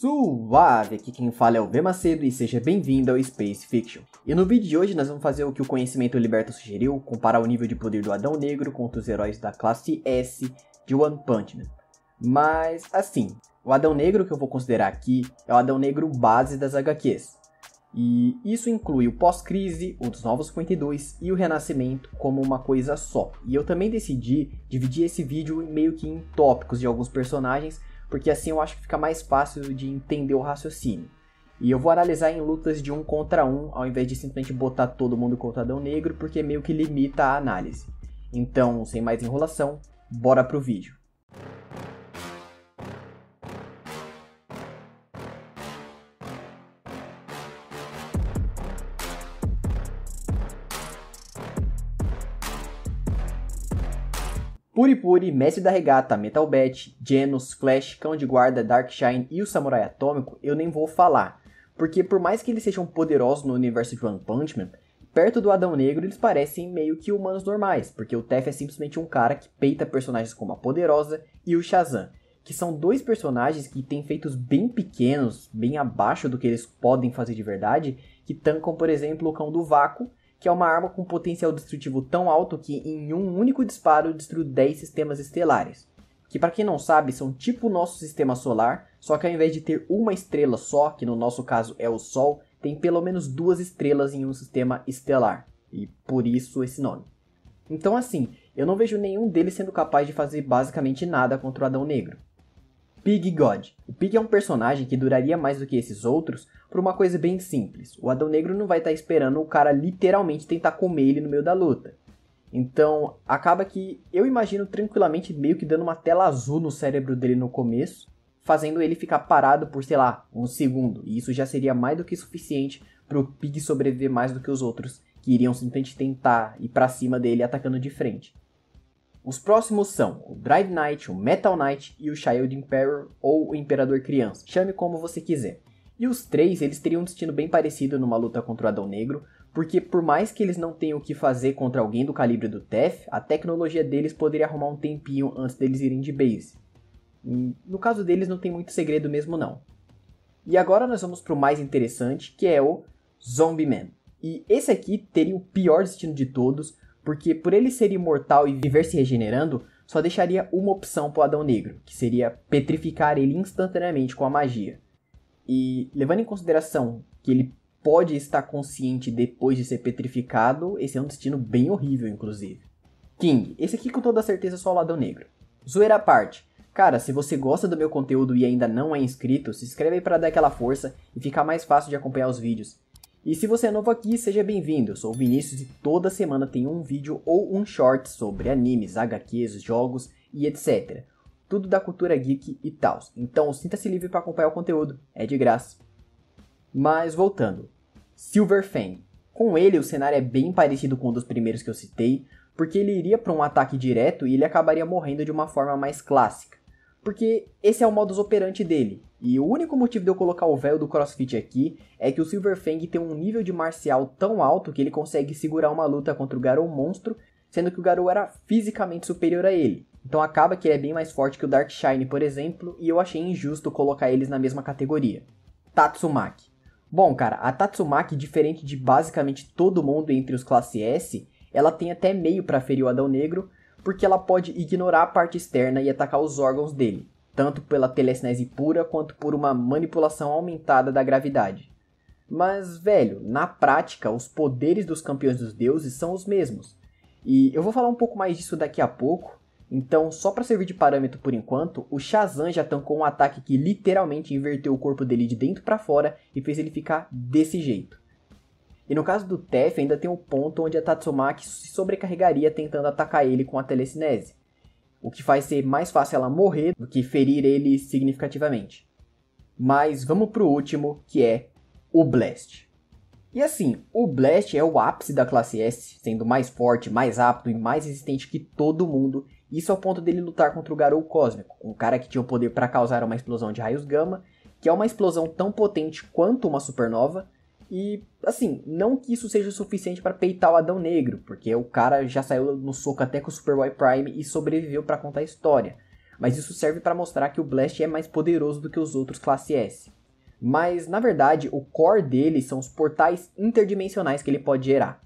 Suave! Aqui quem fala é o V Macedo e seja bem-vindo ao Space Fiction. E no vídeo de hoje nós vamos fazer o que o conhecimento liberto sugeriu, comparar o nível de poder do Adão Negro contra os heróis da classe S de One Punch Man. Mas, assim, o Adão Negro que eu vou considerar aqui é o Adão Negro base das HQs. E isso inclui o pós-crise, o dos Novos 52 e o Renascimento como uma coisa só. E eu também decidi dividir esse vídeo meio que em tópicos de alguns personagens porque assim eu acho que fica mais fácil de entender o raciocínio. E eu vou analisar em lutas de um contra um, ao invés de simplesmente botar todo mundo contra Adão Negro, porque meio que limita a análise. Então, sem mais enrolação, bora pro vídeo. Puripuri, Mestre da Regata, Metal Bat, Genos, Flash, Cão de Guarda, Darkshine e o Samurai Atômico, eu nem vou falar. Porque por mais que eles sejam poderosos no universo de One Punch Man, perto do Adão Negro eles parecem meio que humanos normais, porque o Tef é simplesmente um cara que peita personagens como a Poderosa e o Shazam, que são dois personagens que têm feitos bem pequenos, bem abaixo do que eles podem fazer de verdade, que tancam, por exemplo, o Cão do Vácuo, que é uma arma com potencial destrutivo tão alto que em um único disparo destrui 10 sistemas estelares, que para quem não sabe são tipo o nosso sistema solar, só que ao invés de ter uma estrela só, que no nosso caso é o Sol, tem pelo menos duas estrelas em um sistema estelar, e por isso esse nome. Então assim, eu não vejo nenhum deles sendo capaz de fazer basicamente nada contra o Adão Negro. Pig God. O Pig é um personagem que duraria mais do que esses outros por uma coisa bem simples. O Adão Negro não vai estar tá esperando o cara literalmente tentar comer ele no meio da luta. Então, acaba que eu imagino tranquilamente meio que dando uma tela azul no cérebro dele no começo, fazendo ele ficar parado por, sei lá, um segundo. E isso já seria mais do que suficiente para o Pig sobreviver mais do que os outros que iriam simplesmente tentar ir para cima dele atacando de frente. Os próximos são o Drive Knight, o Metal Knight e o Child Emperor ou o Imperador Criança, chame como você quiser. E os três, eles teriam um destino bem parecido numa luta contra o Adão Negro, porque por mais que eles não tenham o que fazer contra alguém do calibre do Tef, a tecnologia deles poderia arrumar um tempinho antes deles irem de base. Hum, no caso deles não tem muito segredo mesmo não. E agora nós vamos pro mais interessante, que é o Zombie Man. E esse aqui teria o pior destino de todos, porque por ele ser imortal e viver se regenerando, só deixaria uma opção para o Adão Negro, que seria petrificar ele instantaneamente com a magia. E levando em consideração que ele pode estar consciente depois de ser petrificado, esse é um destino bem horrível, inclusive. King, esse aqui com toda certeza é só o Adão Negro. Zoeira à parte, Cara, se você gosta do meu conteúdo e ainda não é inscrito, se inscreve aí para dar aquela força e ficar mais fácil de acompanhar os vídeos. E se você é novo aqui, seja bem-vindo. Eu sou o Vinícius e toda semana tem um vídeo ou um short sobre animes, HQs, jogos e etc. Tudo da cultura geek e tal. Então sinta-se livre para acompanhar o conteúdo, é de graça. Mas voltando, Silver Fang. Com ele o cenário é bem parecido com um dos primeiros que eu citei, porque ele iria para um ataque direto e ele acabaria morrendo de uma forma mais clássica porque esse é o modus operandi dele. E o único motivo de eu colocar o véu do CrossFit aqui é que o Silver Fang tem um nível de marcial tão alto que ele consegue segurar uma luta contra o Garou monstro, sendo que o Garou era fisicamente superior a ele. Então acaba que ele é bem mais forte que o Dark Shine, por exemplo, e eu achei injusto colocar eles na mesma categoria. Tatsumaki. Bom, cara, a Tatsumaki, diferente de basicamente todo mundo entre os classe S, ela tem até meio para ferir o Adão Negro, porque ela pode ignorar a parte externa e atacar os órgãos dele, tanto pela telecinese pura quanto por uma manipulação aumentada da gravidade. Mas, velho, na prática, os poderes dos campeões dos deuses são os mesmos. E eu vou falar um pouco mais disso daqui a pouco, então, só para servir de parâmetro por enquanto, o Shazam já tancou um ataque que literalmente inverteu o corpo dele de dentro para fora e fez ele ficar desse jeito. E no caso do Tef, ainda tem o um ponto onde a Tatsumaki se sobrecarregaria tentando atacar ele com a telecinese, o que faz ser mais fácil ela morrer do que ferir ele significativamente. Mas vamos pro último, que é o Blast. E assim, o Blast é o ápice da classe S, sendo mais forte, mais rápido e mais resistente que todo mundo, isso ao ponto dele lutar contra o Garou Cósmico, um cara que tinha o poder para causar uma explosão de raios gama, que é uma explosão tão potente quanto uma supernova, e, assim, não que isso seja suficiente para peitar o Adão Negro, porque o cara já saiu no soco até com o Superboy Prime e sobreviveu para contar a história. Mas isso serve para mostrar que o Blast é mais poderoso do que os outros classe S. Mas, na verdade, o core dele são os portais interdimensionais que ele pode gerar.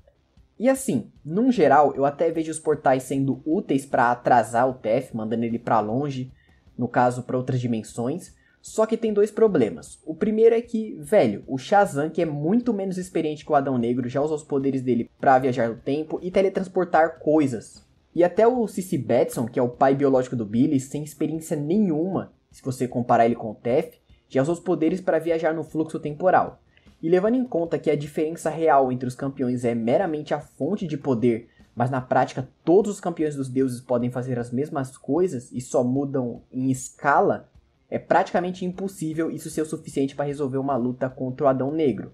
E assim, num geral, eu até vejo os portais sendo úteis para atrasar o TF, mandando ele para longe, no caso para outras dimensões, só que tem dois problemas. O primeiro é que, velho, o Shazam, que é muito menos experiente que o Adão Negro, já usa os poderes dele para viajar no tempo e teletransportar coisas. E até o Cici Batson, que é o pai biológico do Billy, sem experiência nenhuma, se você comparar ele com o Tef, já usou os poderes para viajar no fluxo temporal. E levando em conta que a diferença real entre os campeões é meramente a fonte de poder, mas na prática todos os campeões dos deuses podem fazer as mesmas coisas e só mudam em escala, é praticamente impossível isso ser o suficiente para resolver uma luta contra o Adão Negro.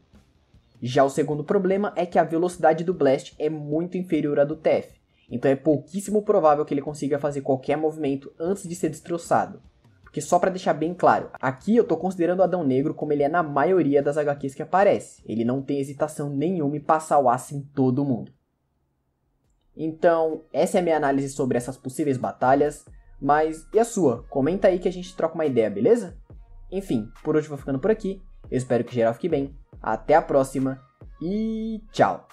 Já o segundo problema é que a velocidade do Blast é muito inferior à do Tef, então é pouquíssimo provável que ele consiga fazer qualquer movimento antes de ser destroçado. Porque só para deixar bem claro, aqui eu tô considerando o Adão Negro como ele é na maioria das HQs que aparece. Ele não tem hesitação nenhuma em passar o aço em todo mundo. Então, essa é a minha análise sobre essas possíveis batalhas. Mas e a sua? Comenta aí que a gente troca uma ideia, beleza? Enfim, por hoje vou ficando por aqui. Eu espero que geral fique bem. Até a próxima e tchau!